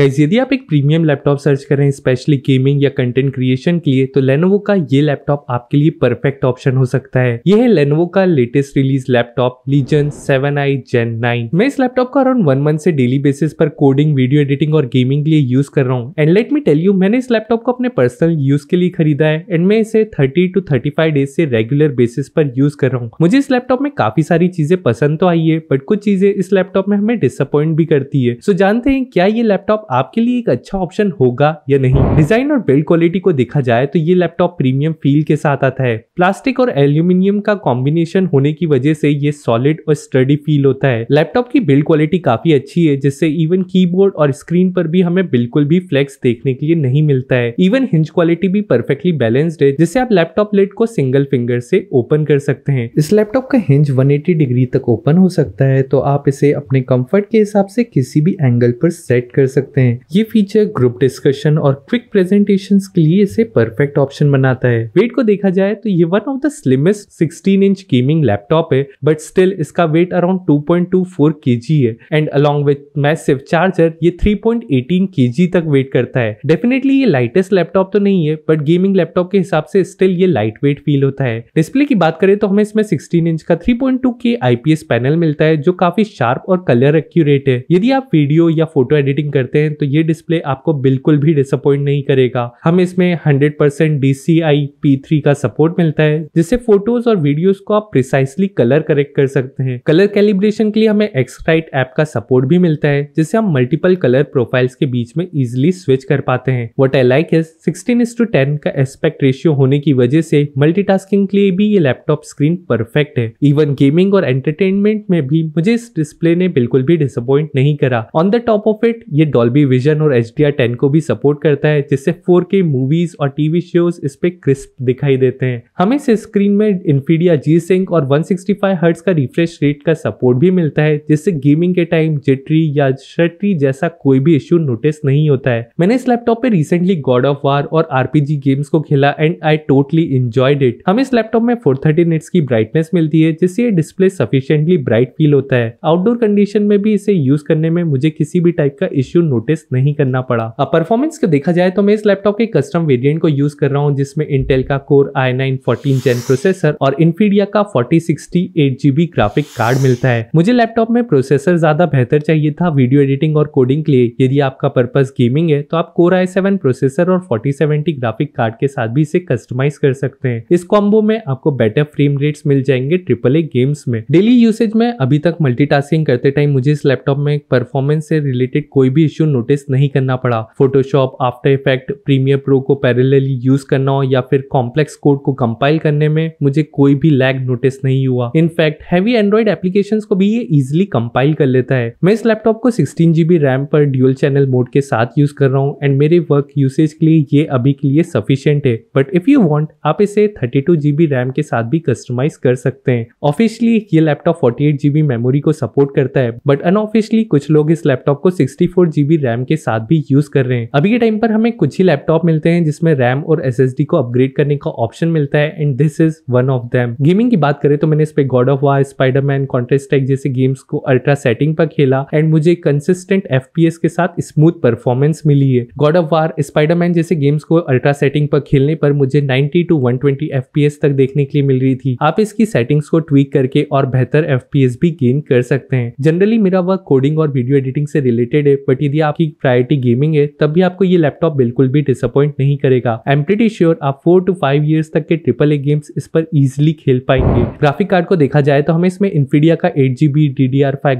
Guys यदि आप एक प्रीमियम लैपटॉप सर्च करें स्पेशली गेमिंग या कंटेंट क्रिएशन के लिए तो लेनोवो का ये लैपटॉप आपके लिए परफेक्ट ऑप्शन हो सकता है यह है लेनोवो का latest release laptop Legion seven i gen nine मैं इस लैपटॉप को अराउंड वन मंथ से डेली बेसिस पर कोडिंग वीडियो एडिटिंग और गेमिंग के लिए यूज कर रहा हूँ and let me tell you मैंने इस लैपटॉप को अपने पर्सनल यूज के लिए खरीदा है एंड मैं इसे thirty to thirty five days से रेगुलर बेसिस पर यूज कर रहा हूँ मुझे इस लैपटॉप में काफी सारी चीजें पसंद तो आई है बट कुछ चीजें इस लैपटॉप में हमें डिसअपॉइंट भी करती है सो so जानते हैं क्या ये लैपटॉप आपके लिए एक अच्छा ऑप्शन होगा या नहीं डिजाइन और बिल्ड क्वालिटी को देखा जाए तो ये लैपटॉप प्रीमियम फील के साथ आता है प्लास्टिक और एल्यूमिनियम का कॉम्बिनेशन होने की वजह से ये सॉलिड और स्टडी फील होता है लैपटॉप की बिल्ड क्वालिटी काफी अच्छी है जिससे इवन कीबोर्ड और स्क्रीन पर भी हमें बिल्कुल भी फ्लेक्स देखने के लिए नहीं मिलता है इवन हिंज क्वालिटी भी परफेक्टली बैलेंस्ड है जिससे आप लैपटॉप लेट को सिंगल फिंगर से ओपन कर सकते हैं इस लैपटॉप का हिंज 180 डिग्री तक ओपन हो सकता है तो आप इसे अपने कंफर्ट के हिसाब से किसी भी एंगल पर सेट कर सकते हैं सकते हैं ये फीचर ग्रुप डिस्कशन और क्विक प्रेजेंटेशन के लिए इसे परफेक्ट ऑप्शन बनाता है वेट को देखा जाए तो ये one of the slimmest sixteen inch gaming laptop है बट स्टिल इसका weight around two point two four K G है and along with massive charger ये three point eighteen K G तक वेट करता है डेफिनेटली ये लाइटेस्ट लैपटॉप तो नहीं है बट गेमिंग लैपटॉप के हिसाब से स्टिल ये लाइट वेट फील होता है डिस्प्ले की बात करें तो हमें इसमें सिक्सटीन इंच का three point two K I P S panel मिलता है जो काफी शार्प और कलर एक्यूरेट है यदि आप वीडियो या फोटो एडिटिंग करते हैं करते हैं तो ये डिस्प्ले आपको बिल्कुल भी डिसअपॉइंट नहीं करेगा हम इसमें हंड्रेड परसेंट डी का सपोर्ट मिलता है जिससे फोटोज और वीडियोज को आप प्रिसाइसली कलर करेक्ट कर सकते हैं कलर कैलिब्रेशन के लिए हमें एक्सट्राइट ऐप का सपोर्ट भी मिलता है जिससे हम मल्टीपल कलर प्रोफाइल्स के बीच में इजिली स्विच कर पाते हैं what I like is sixteen is to ten का एस्पेक्ट रेशियो होने की वजह से मल्टी के लिए भी ये लैपटॉप स्क्रीन परफेक्ट है इवन गेमिंग और एंटरटेनमेंट में भी मुझे इस डिस्प्ले ने बिल्कुल भी डिसअपॉइंट नहीं करा on the top of it ये डॉल डॉल्बी विजन और एच डी को भी सपोर्ट करता है जिससे फोर के मूवीज और टीवी शोज इस पे क्रिस्प दिखाई देते हैं हमें इस स्क्रीन में इन्फीडिया जी सिंक और 165 सिक्सटी का रिफ्रेश रेट का सपोर्ट भी मिलता है जिससे गेमिंग के टाइम जिटरी या शटरी जैसा कोई भी इश्यू नोटिस नहीं होता है मैंने इस लैपटॉप पे रिसेंटली गॉड ऑफ वार और आरपीजी गेम्स को खेला and I totally enjoyed it हमें इस लैपटॉप में 430 निट्स की ब्राइटनेस मिलती है जिससे ये डिस्प्ले सफिशियंटली ब्राइट फील होता है आउटडोर कंडीशन में भी इसे यूज करने में मुझे किसी भी टाइप का इश्यू नोटिस नहीं करना पड़ा अब परफॉर्मेंस को देखा जाए तो मैं इस लैपटॉप के कस्टम वेरियंट को यूज कर रहा हूँ जिसमें इंटेल का core i nine fourteen gen processor और इन्फीडिया का forty sixty eight GB graphic card मिलता है मुझे लैपटॉप में प्रोसेसर ज्यादा बेहतर चाहिए था वीडियो एडिटिंग और कोडिंग के लिए यदि आपका पर्पज गेमिंग है तो आप कोर आई सेवन प्रोसेसर और फोर्टी सेवेंटी ग्राफिक कार्ड के साथ भी इसे कस्टमाइज कर सकते हैं इस कॉम्बो में आपको बेटर फ्रेम रेट्स मिल जाएंगे ट्रिपल ए गेम्स में डेली यूसेज में अभी तक मल्टीटास्किंग करते टाइम मुझे इस लैपटॉप में परफॉर्मेंस से रिलेटेड कोई भी इशू नोटिस नहीं करना पड़ा Photoshop After Effect Premiere Pro को पैरेलली यूज करना हो या फिर कॉम्प्लेक्स कोड को कंपाइल करने में मुझे कोई भी लैग नोटिस नहीं हुआ इनफैक्ट हैवी एंड्रॉइड एप्लीकेशन को भी ये इजिली कंपाइल कर लेता है मैं इस लैपटॉप को सिक्सटीन जीबी रैम पर ड्यूल चैनल मोड के साथ यूज कर रहा हूँ एंड मेरे वर्क यूसेज के लिए ये अभी के लिए सफिशियंट है बट इफ यू वॉन्ट आप इसे थर्टी टू जीबी रैम के साथ भी कस्टमाइज कर सकते हैं ऑफिशियली ये laptop forty eight GB memory को सपोर्ट करता है बट अनऑफिशियली कुछ लोग इस लैपटॉप को सिक्सटी फोर जीबी रैम के साथ भी यूज कर रहे हैं अभी के टाइम पर हमें कुछ ही लैपटॉप मिलते हैं जिसमें रैम और एस को अपग्रेड करने का ऑप्शन मिलता है and this is one of them gaming की बात करें तो मैंने इस पे God of War Spiderman Counter Strike जैसे गेम्स को अल्ट्रा सेटिंग पर खेला एंड मुझे कंसिस्टेंट एफ के साथ स्मूथ परफॉर्मेंस मिली है गॉड ऑफ वार स्पाइडरमैन जैसे गेम्स को अल्ट्रा सेटिंग पर खेलने पर मुझे 90 टू 120 ट्वेंटी तक देखने के लिए मिल रही थी आप इसकी सेटिंग्स को ट्वीक करके और बेहतर एफ भी गेन कर सकते हैं जनरली मेरा वर्क कोडिंग और वीडियो एडिटिंग से रिलेटेड है बट यदि आपकी प्रायोरिटी गेमिंग है तब भी आपको ये लैपटॉप बिल्कुल भी डिसअपॉइंट नहीं करेगा आई एम प्रीटी श्योर आप फोर टू फाइव ईयर्स तक के ट्रिपल ए गेम्स इस पर इजिली खेल पाएंगे ग्राफिक कार्ड को देखा जाए तो हमें इसमें इन्फीडिया का एट जीबी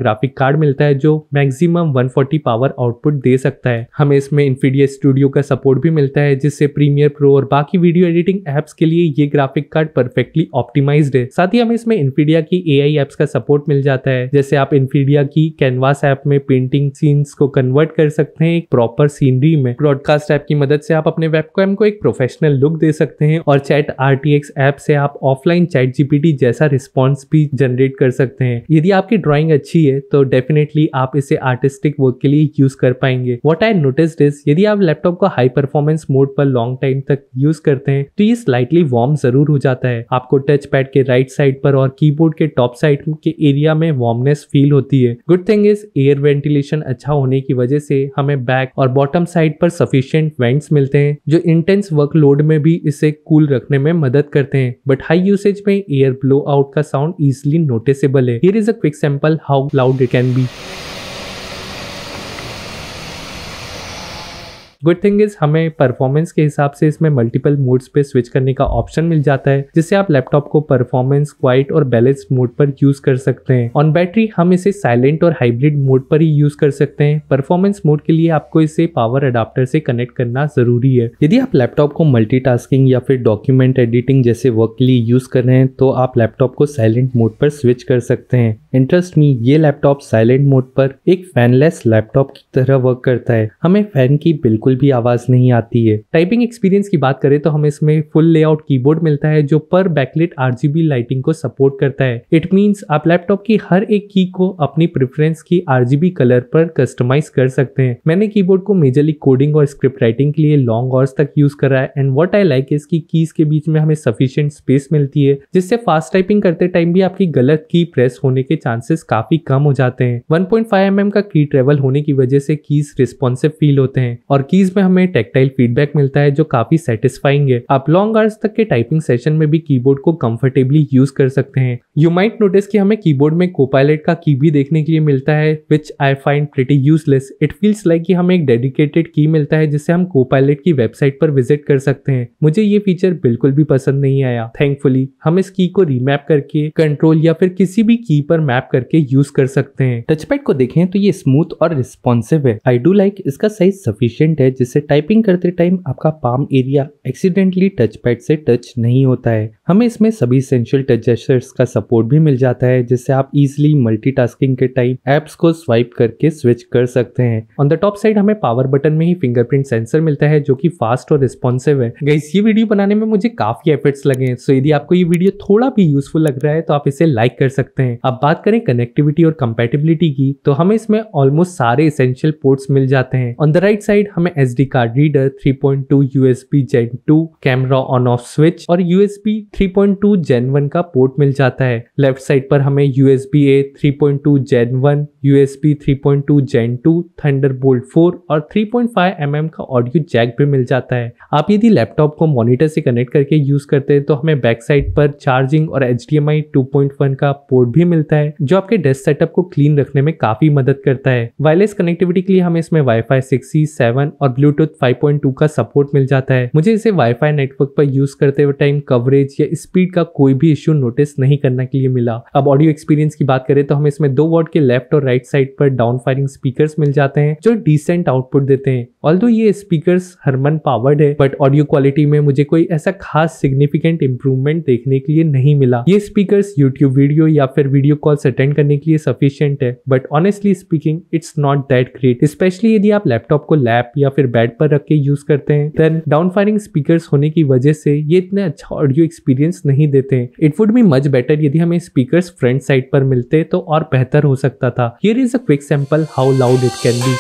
ग्राफिक कार्ड मिलता है जो मैक्सिमम 140 पावर आउटपुट दे सकता है हमें इसमें इन्फीडिया स्टूडियो का सपोर्ट भी मिलता है जिससे प्रीमियर प्रो और बाकी वीडियो एडिटिंग एप्स के लिए ये ग्राफिक कार्ड परफेक्टली ऑप्टिमाइज्ड है साथ ही हमें इसमें इन्फीडिया की एआई एप्स का सपोर्ट मिल जाता है जैसे आप इन्फीडिया की कैनवास ऐप में पेंटिंग सीन्स को कन्वर्ट कर सकते हैं एक प्रॉपर सीनरी में ब्रॉडकास्ट ऐप की मदद से आप अपने वेबकैम को एक प्रोफेशनल लुक दे सकते हैं और चैट आर ऐप से आप ऑफलाइन चैट जीपीटी जैसा रिस्पॉन्स भी जनरेट कर सकते हैं यदि आपकी ड्रॉइंग अच्छी है तो डेफिनेटली आप इसे आर्टिस्टिक वर्क के लिए यूज कर पाएंगे वॉट आई नोटिस इज यदि आप लैपटॉप को हाई परफॉर्मेंस मोड पर लॉन्ग टाइम तक यूज करते हैं तो ये स्लाइटली वार्म जरूर हो जाता है आपको टच पैड के राइट साइड पर और कीबोर्ड के टॉप साइड के एरिया में वार्मनेस फील होती है good thing is air ventilation अच्छा होने की वजह से से हमें बैक और बॉटम साइड पर सफिशियंट वेंट्स मिलते हैं जो इंटेंस वर्कलोड में भी इसे कूल रखने में मदद करते हैं बट हाई यूसेज में एयर ब्लो आउट का साउंड इजिली नोटिसेबल है here is a quick sample how loud it can be good thing is हमें परफॉर्मेंस के हिसाब से इसमें मल्टीपल मोड्स पे स्विच करने का ऑप्शन मिल जाता है जिससे आप लैपटॉप को परफॉर्मेंस क्वाइट और बैलेंस मोड पर यूज कर सकते हैं ऑन बैटरी हम इसे साइलेंट और हाइब्रिड मोड पर ही यूज कर सकते हैं परफॉर्मेंस मोड के लिए आपको इसे पावर अडाप्टर से कनेक्ट करना जरूरी है यदि आप लैपटॉप को मल्टी या फिर डॉक्यूमेंट एडिटिंग जैसे वर्क के लिए यूज कर रहे हैं तो आप लैपटॉप को साइलेंट मोड पर स्विच कर सकते हैं इंटरेस्ट में ये लैपटॉप साइलेंट मोड पर एक फैनलेस लैपटॉप की तरह वर्क करता है हमें फैन की बिल्कुल बिल्कुल भी आवाज़ नहीं आती है टाइपिंग एक्सपीरियंस की बात करें तो हमें इसमें फुल लेआउट कीबोर्ड मिलता है जो पर बैकलेट आरजीबी लाइटिंग को सपोर्ट करता है इट मीन्स आप लैपटॉप की हर एक की को अपनी प्रेफरेंस की आरजीबी कलर पर कस्टमाइज कर सकते हैं मैंने कीबोर्ड को मेजरली कोडिंग और स्क्रिप्ट राइटिंग के लिए लॉन्ग आवर्स तक यूज करा है एंड वट आई लाइक इसकी कीज के बीच में हमें सफिशियंट स्पेस मिलती है जिससे फास्ट टाइपिंग करते टाइम भी आपकी गलत की प्रेस होने के चांसेस काफी कम हो जाते हैं 1.5 mm का की ट्रेवल होने की वजह से कीज रिस्पॉन्सिव फील होते हैं और की चीज में हमें टेक्टाइल फीडबैक मिलता है जो काफी सेटिस्फाइंग है आप लॉन्ग आवर्स तक के टाइपिंग सेशन में भी कीबोर्ड को कंफर्टेबली यूज कर सकते हैं यू माइट नोटिस कि हमें कीबोर्ड में कोपायलट का की भी देखने के लिए मिलता है which I find pretty useless it feels like कि हमें एक डेडिकेटेड की मिलता है जिससे हम कोपायलट की वेबसाइट पर विजिट कर सकते हैं मुझे ये फीचर बिल्कुल भी पसंद नहीं आया थैंकफुली हम इस की को रीमैप करके कंट्रोल या फिर किसी भी की पर मैप करके यूज कर सकते हैं टचपैड को देखें तो ये स्मूथ और रिस्पॉन्सिव है आई डू लाइक इसका साइज सफिशियंट है है जिससे टाइपिंग करते टाइम आपका palm area accidentally touch pad से टच नहीं होता है हमें इसमें सभी सेंशियल टच जेस्टर्स का सपोर्ट भी मिल जाता है जिससे आप इजिली मल्टीटास्किंग के टाइम एप्स को स्वाइप करके स्विच कर सकते हैं ऑन द टॉप साइड हमें पावर बटन में ही फिंगरप्रिंट सेंसर मिलता है जो कि फास्ट और रिस्पॉन्सिव है गैस ये वीडियो बनाने में मुझे काफी एफर्ट्स लगे हैं सो यदि आपको ये वीडियो थोड़ा भी यूजफुल लग रहा है तो आप इसे लाइक कर सकते हैं अब बात करें कनेक्टिविटी और कंपेटेबिलिटी की तो हमें इसमें ऑलमोस्ट सारे इसेंशियल पोर्ट्स मिल जाते हैं ऑन द राइट साइड हमें S point two U 3.2 USB gen two camera on off switch और पॉइंट 3.2 जेन वन का पोर्ट मिल जाता है लेफ्ट साइड पर हमें USB A 3.2 three point two gen two Thunderbolt four और 3.5 M का ऑडियो जैक भी मिल जाता है आप यदि लैपटॉप को मॉनिटर से कनेक्ट करके यूज करते हैं तो हमें बैक साइड पर चार्जिंग और H D M I two point one का पोर्ट भी मिलता है जो आपके डेस्क सेटअप को क्लीन रखने में काफी मदद करता है वायरलेस कनेक्टिविटी के लिए हमें इसमें वाई फाई सिक्स और ब्लूटूथ 5.2 का सपोर्ट मिल जाता है मुझे इसे वाईफाई नेटवर्क पर यूज करते हुए टाइम कवरेज या स्पीड का कोई भी इश्यू नोटिस नहीं करने के लिए मिला अब ऑडियो एक्सपीरियंस की बात करें तो हमें इसमें दो वर्ड के लेफ्ट और राइट साइड पर डाउन फायरिंग स्पीकर मिल जाते हैं जो डिसेंट आउटपुट देते हैं ऑल दो ये स्पीकर्स हरमन पावर्ड है बट ऑडियो क्वालिटी में मुझे कोई ऐसा खास सिग्निफिकेंट इम्प्रूवमेंट देखने के लिए नहीं मिला ये स्पीकर्स यूट्यूब वीडियो या फिर वीडियो कॉल्स अटेंड करने के लिए सफिशियंट है but honestly speaking it's not that great specially यदि आप लैपटॉप को लैप या फिर बेड पर रख के यूज करते हैं देन डाउन फायरिंग स्पीकर होने की वजह से ये इतना अच्छा ऑडियो एक्सपीरियंस नहीं देते हैं it would be much better यदि हमें स्पीकर फ्रंट साइड पर मिलते तो और बेहतर हो सकता था here is a quick sample how loud it can be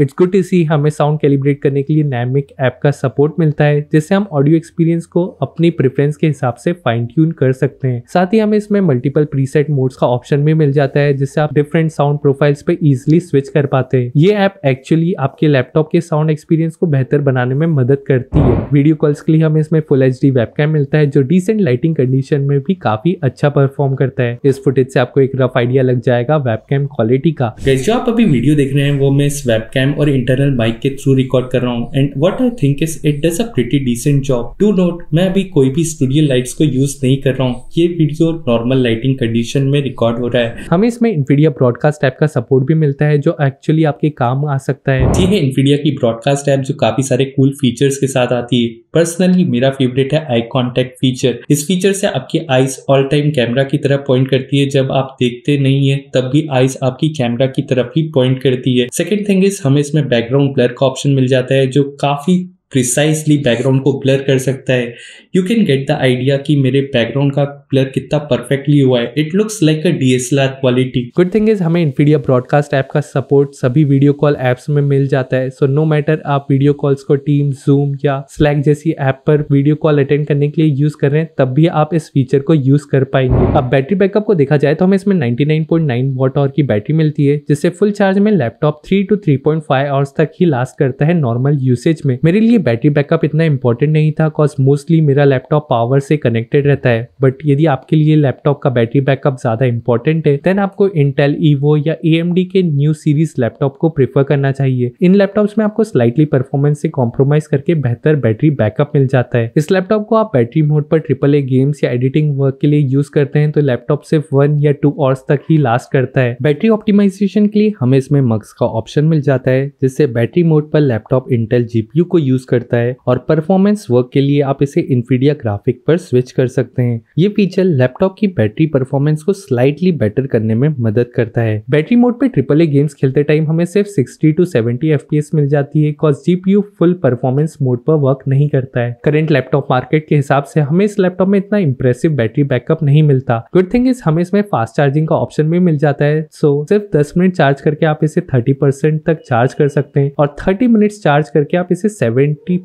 it's good to see हमें साउंड कैलिब्रेट करने के लिए नैमिक ऐप का सपोर्ट मिलता है जिससे हम ऑडियो एक्सपीरियंस को अपनी प्रेफरेंस के हिसाब से फाइन ट्यून कर सकते हैं साथ ही हमें इसमें मल्टीपल प्रीसेट मोड्स का ऑप्शन भी मिल जाता है जिससे आप डिफरेंट साउंड प्रोफाइल्स पे इजिली स्विच कर पाते हैं ये ऐप एक्चुअली आपके लैपटॉप के साउंड एक्सपीरियंस को बेहतर बनाने में मदद करती है वीडियो कॉल्स के लिए हमें इसमें फुल एच डी मिलता है जो डिसेंट लाइटिंग कंडीशन में भी काफी अच्छा परफॉर्म करता है इस फुटेज से आपको एक रफ आइडिया लग जाएगा वेबकैम क्वालिटी का जो आप अभी वीडियो देख रहे हैं वो मैं इस वेबकैम रैम और इंटरनल माइक के थ्रू रिकॉर्ड कर रहा हूँ and what I think is it does a pretty decent job to note मैं अभी कोई भी स्टूडियो लाइट्स को यूज नहीं कर रहा हूँ ये वीडियो नॉर्मल लाइटिंग कंडीशन में रिकॉर्ड हो रहा है हमें इसमें इन्फीडिया ब्रॉडकास्ट ऐप का सपोर्ट भी मिलता है जो एक्चुअली आपके काम आ सकता है ये है इन्फीडिया की ब्रॉडकास्ट ऐप जो काफी सारे कूल फीचर्स के साथ आती है पर्सनली मेरा फेवरेट है आई कॉन्टेक्ट फीचर इस फीचर से आपकी आईज ऑल टाइम कैमरा की तरफ पॉइंट करती है जब आप देखते नहीं है तब भी आईज आपकी कैमरा की तरफ ही पॉइंट करती है सेकेंड थिंग इज हमें हमें इसमें बैकग्राउंड ब्लर का ऑप्शन मिल जाता है जो काफ़ी प्रिसाइसली बैकग्राउंड को ब्लर कर सकता है you can get the idea कि मेरे बैकग्राउंड का कलर कितना परफेक्टली हुआ है it looks like a D S L R quality good thing is हमें इन्फीडिया ब्रॉडकास्ट ऐप का सपोर्ट सभी वीडियो कॉल ऐप्स में मिल जाता है सो नो मैटर आप वीडियो कॉल्स को टीम जूम या स्लैक जैसी ऐप पर वीडियो कॉल अटेंड करने के लिए यूज कर रहे हैं तब भी आप इस फीचर को यूज कर पाएंगे अब बैटरी बैकअप को देखा जाए तो हमें इसमें 99.9 वॉट आवर की बैटरी मिलती है जिससे फुल चार्ज में laptop three to three point five hours तक ही लास्ट करता है नॉर्मल यूसेज में मेरे लिए बैटरी बैकअप इतना इंपॉर्टेंट नहीं था बिकॉज मोस्टली मेरा मेरा लैपटॉप पावर से कनेक्टेड रहता है बट यदि आपके लिए लैपटॉप का बैटरी बैकअप ज़्यादा इंपॉर्टेंट है देन आपको इंटेल ईवो या ए के न्यू सीरीज लैपटॉप को प्रीफर करना चाहिए इन लैपटॉप्स में आपको स्लाइटली परफॉर्मेंस से कॉम्प्रोमाइज करके बेहतर बैटरी बैकअप मिल जाता है इस लैपटॉप को आप बैटरी मोड पर ट्रिपल ए गेम्स या एडिटिंग वर्क के लिए यूज करते हैं तो लैपटॉप सिर्फ वन या टू आवर्स तक ही लास्ट करता है बैटरी ऑप्टिमाइजेशन के लिए हमें इसमें मक्स का ऑप्शन मिल जाता है जिससे बैटरी मोड पर लैपटॉप इंटेल जीपीयू को यूज करता है और परफॉर्मेंस वर्क के लिए आप इसे इन्फीडिया ग्राफिक पर स्विच कर सकते हैं ये फीचर लैपटॉप की बैटरी परफॉर्मेंस को स्लाइटली बेटर करने में मदद करता है बैटरी मोड पे ट्रिपल ए गेम्स खेलते टाइम हमें सिर्फ 60 टू 70 एफ मिल जाती है cause GPU full performance mode पर वर्क नहीं करता है करेंट लैपटॉप मार्केट के हिसाब से हमें इस लैपटॉप में इतना इंप्रेसिव बैटरी बैकअप नहीं मिलता गुड थिंग इज हमें इसमें फास्ट चार्जिंग का ऑप्शन भी मिल जाता है सो so, सिर्फ दस मिनट चार्ज करके आप इसे थर्टी तक चार्ज कर सकते हैं और थर्टी मिनट्स चार्ज करके आप इसे सेवेंटी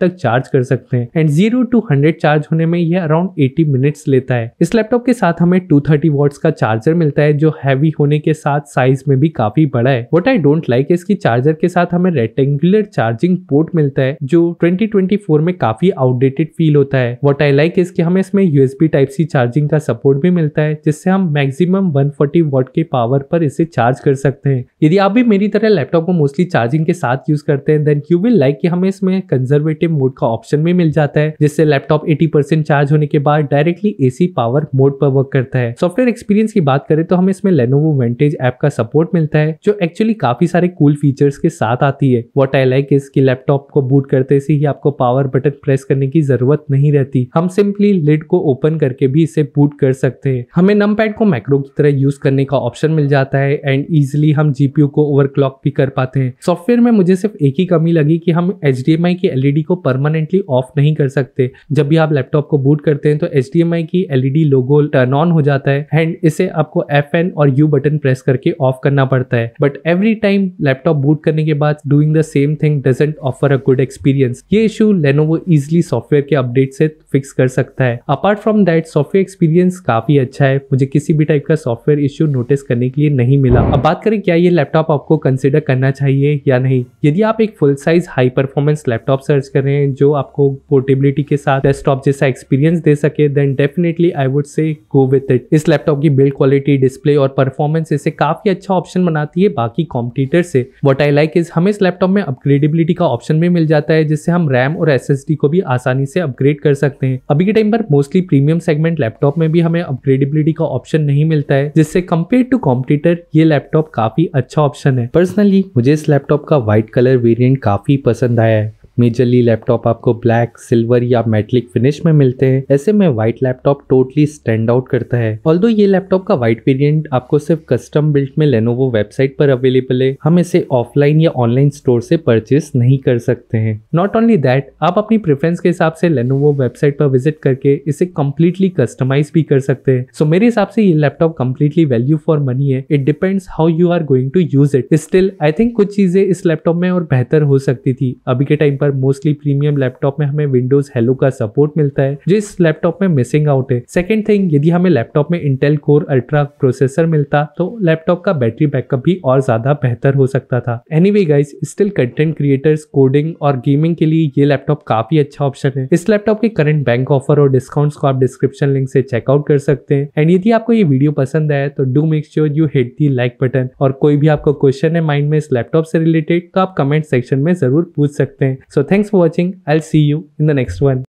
तक चार्ज कर सकते हैं and zero to hundred charge होने में ये अराउंड 80 मिनट्स लेता है इस लैपटॉप के साथ हमें 230 थर्टी का चार्जर मिलता है जो हैवी होने के साथ साइज में भी काफी बड़ा है वट आई डोंट लाइक इसकी चार्जर के साथ हमें रेक्टेंगुलर चार्जिंग पोर्ट मिलता है जो 2024 में काफी आउटडेटेड फील होता है वट आई लाइक इसके हमें इसमें यूएसबी टाइप सी चार्जिंग का सपोर्ट भी मिलता है जिससे हम मैक्सिमम 140 फोर्टी के पावर पर इसे चार्ज कर सकते हैं यदि आप भी मेरी तरह लैपटॉप को मोस्टली चार्जिंग के साथ यूज करते हैं देन यू विल लाइक कि हमें इसमें कंजर्वेटिव मोड का ऑप्शन भी मिल जाता है जिससे लैपटॉप 80% चार्ज होने के बाद डायरेक्टली एसी पावर मोड पर वर्क करता है सॉफ्टवेयर एक्सपीरियंस की बात करें तो हमें इसमें लेनोवो वेंटेज ऐप का सपोर्ट मिलता है जो एक्चुअली काफी सारे कूल फीचर्स के साथ आती है वॉट आई लाइक इसकी लैपटॉप को बूट करते से ही आपको पावर बटन प्रेस करने की जरूरत नहीं रहती हम सिंपली लिड को ओपन करके भी इसे बूट कर सकते हैं हमें नम को मैक्रो की तरह यूज करने का ऑप्शन मिल जाता है एंड इजिली हम जीपीयू को ओवरक्लॉक भी कर पाते हैं सॉफ्टवेयर में मुझे सिर्फ एक ही कमी लगी कि हम एच की एलईडी को परमानेंटली ऑफ नहीं कर सकते जब भी आप लैपटॉप को बूट करते हैं तो एच की एलईडी लोगो टर्न ऑन हो जाता है एंड इसे आपको एफ और यू बटन प्रेस करके ऑफ करना पड़ता है but every time laptop boot करने के बाद doing the same thing doesn't offer a good experience ये इशू लेनोवो इजिली सॉफ्टवेयर के अपडेट से फिक्स कर सकता है apart from that software experience काफी अच्छा है मुझे किसी भी टाइप का सॉफ्टवेयर इश्यू नोटिस करने के लिए नहीं मिला अब बात करें क्या ये लैपटॉप आपको कंसिडर करना चाहिए या नहीं यदि आप एक full size high performance laptop search कर रहे हैं जो आपको पोर्टेबिलिटी के साथ डेस्कटॉप जैसा एक्सपीरियंस दे सके then definitely I would say go with it इस लैपटॉप की बिल्ड क्वालिटी डिस्प्ले और परफॉर्मेंस इसे काफी अच्छा ऑप्शन बनाती है बाकी कॉम्पिटिटर से वट आई लाइक इज हमें इस लैपटॉप में अपग्रेडेबिलिटी का ऑप्शन भी मिल जाता है जिससे हम रैम और एस को भी आसानी से अपग्रेड कर सकते हैं अभी के टाइम पर मोस्टली प्रीमियम सेगमेंट लैपटॉप में भी हमें अपग्रेडेबिलिटी का ऑप्शन नहीं मिलता है जिससे कम्पेयर टू कॉम्पिटिटर ये लैपटॉप काफी अच्छा ऑप्शन है पर्सनली मुझे इस लैपटॉप का व्हाइट कलर वेरियंट काफी पसंद आया है मेजरली लैपटॉप आपको ब्लैक सिल्वर या मेटलिक फिनिश में मिलते हैं ऐसे में white laptop totally stand out करता है ऑल ये लैपटॉप का व्हाइट वेरियंट आपको सिर्फ कस्टम बिल्ट में लेनोवो वेबसाइट पर अवेलेबल है हम इसे ऑफलाइन या ऑनलाइन स्टोर से परचेस नहीं कर सकते हैं नॉट ओनली दैट आप अपनी प्रेफरेंस के हिसाब से लेनोवो वेबसाइट पर विजिट करके इसे कम्प्लीटली कस्टमाइज भी कर सकते हैं सो so, मेरे हिसाब से ये laptop completely value for money है it depends how you are going to use it still I think कुछ चीजें इस लैपटॉप में और बेहतर हो सकती थी अभी के टाइम पर पर मोस्टली प्रीमियम लैपटॉप में हमें विंडोज हेलो का सपोर्ट मिलता है जो इस लैपटॉप में मिसिंग आउट है सेकेंड थिंग यदि हमें लैपटॉप में इंटेल कोर अल्ट्रा प्रोसेसर मिलता तो लैपटॉप का बैटरी बैकअप भी और ज्यादा बेहतर हो सकता था anyway guys still content creators coding और गेमिंग के लिए ये लैपटॉप काफी अच्छा ऑप्शन है इस लैपटॉप के करंट बैंक ऑफर और डिस्काउंट्स को आप डिस्क्रिप्शन लिंक से चेकआउट कर सकते हैं एंड यदि आपको ये वीडियो पसंद आया तो do make sure you hit the like button और कोई भी आपको क्वेश्चन है माइंड में इस लैपटॉप से रिलेटेड तो आप कमेंट सेक्शन में जरूर पूछ सकते हैं सो So thanks for watching. I'll see you in the next one.